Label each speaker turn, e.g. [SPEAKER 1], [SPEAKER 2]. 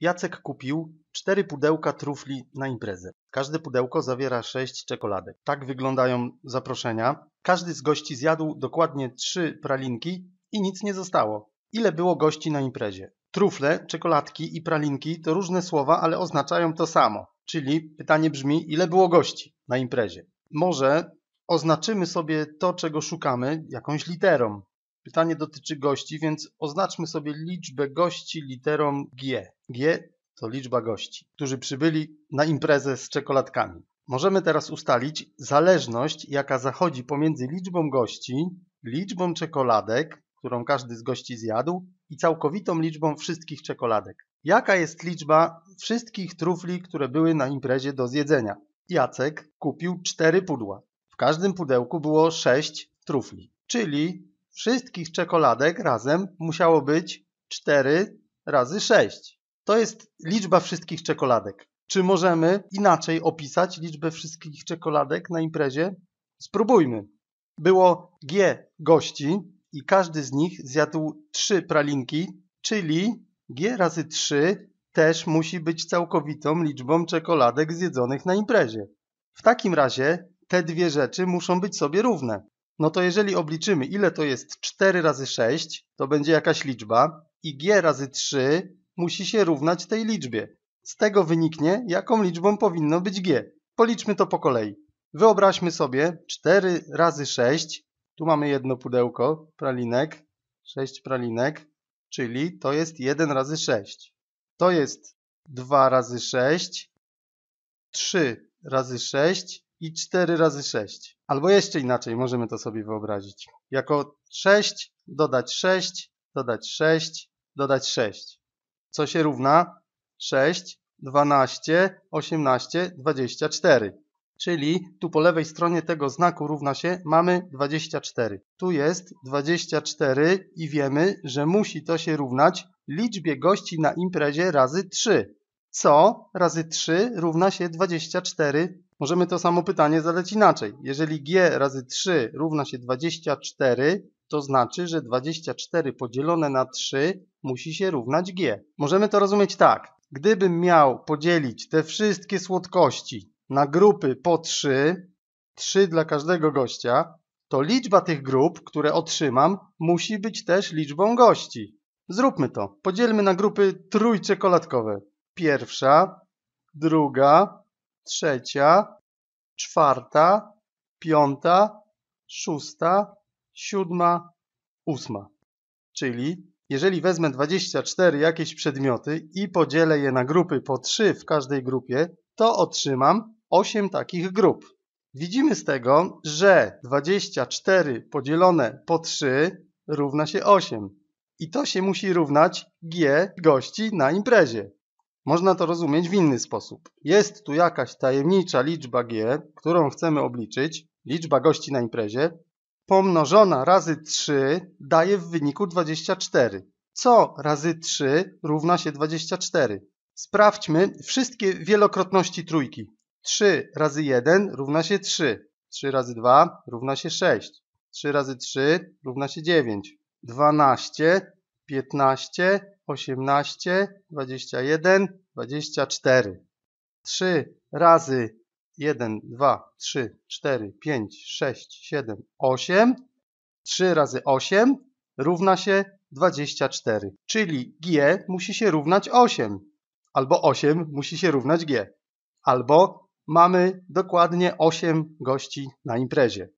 [SPEAKER 1] Jacek kupił cztery pudełka trufli na imprezę. Każde pudełko zawiera sześć czekoladek. Tak wyglądają zaproszenia. Każdy z gości zjadł dokładnie trzy pralinki i nic nie zostało. Ile było gości na imprezie? Trufle, czekoladki i pralinki to różne słowa, ale oznaczają to samo. Czyli pytanie brzmi, ile było gości na imprezie? Może oznaczymy sobie to, czego szukamy, jakąś literą. Pytanie dotyczy gości, więc oznaczmy sobie liczbę gości literą G. G to liczba gości, którzy przybyli na imprezę z czekoladkami. Możemy teraz ustalić zależność, jaka zachodzi pomiędzy liczbą gości, liczbą czekoladek, którą każdy z gości zjadł, i całkowitą liczbą wszystkich czekoladek. Jaka jest liczba wszystkich trufli, które były na imprezie do zjedzenia? Jacek kupił 4 pudła. W każdym pudełku było 6 trufli, czyli wszystkich czekoladek razem musiało być 4 razy 6 to jest liczba wszystkich czekoladek. Czy możemy inaczej opisać liczbę wszystkich czekoladek na imprezie? Spróbujmy. Było G gości i każdy z nich zjadł trzy pralinki, czyli G razy 3 też musi być całkowitą liczbą czekoladek zjedzonych na imprezie. W takim razie te dwie rzeczy muszą być sobie równe. No to jeżeli obliczymy, ile to jest 4 razy 6, to będzie jakaś liczba i g razy 3 musi się równać tej liczbie. Z tego wyniknie, jaką liczbą powinno być g. Policzmy to po kolei. Wyobraźmy sobie 4 razy 6. Tu mamy jedno pudełko pralinek. 6 pralinek, czyli to jest 1 razy 6. To jest 2 razy 6, 3 razy 6 i 4 razy 6. Albo jeszcze inaczej możemy to sobie wyobrazić. Jako 6 dodać 6, dodać 6, dodać 6 co się równa 6, 12, 18, 24. Czyli tu po lewej stronie tego znaku równa się mamy 24. Tu jest 24 i wiemy, że musi to się równać liczbie gości na imprezie razy 3. Co razy 3 równa się 24. Możemy to samo pytanie zadać inaczej. Jeżeli g razy 3 równa się 24, to znaczy, że 24 podzielone na 3 musi się równać g. Możemy to rozumieć tak. Gdybym miał podzielić te wszystkie słodkości na grupy po 3, 3 dla każdego gościa, to liczba tych grup, które otrzymam, musi być też liczbą gości. Zróbmy to. Podzielmy na grupy trójczekoladkowe. Pierwsza, druga, trzecia, czwarta, piąta, szósta, siódma, ósma. Czyli jeżeli wezmę 24 jakieś przedmioty i podzielę je na grupy po 3 w każdej grupie, to otrzymam 8 takich grup. Widzimy z tego, że 24 podzielone po 3 równa się 8. I to się musi równać G gości na imprezie. Można to rozumieć w inny sposób. Jest tu jakaś tajemnicza liczba G, którą chcemy obliczyć, liczba gości na imprezie, pomnożona razy 3 daje w wyniku 24. Co razy 3 równa się 24? Sprawdźmy wszystkie wielokrotności trójki. 3 razy 1 równa się 3. 3 razy 2 równa się 6. 3 razy 3 równa się 9. 12, 15, 18, 21, 24. 3 razy 1, 2, 3, 4, 5, 6, 7, 8. 3 razy 8 równa się 24. Czyli G musi się równać 8. Albo 8 musi się równać G. Albo mamy dokładnie 8 gości na imprezie.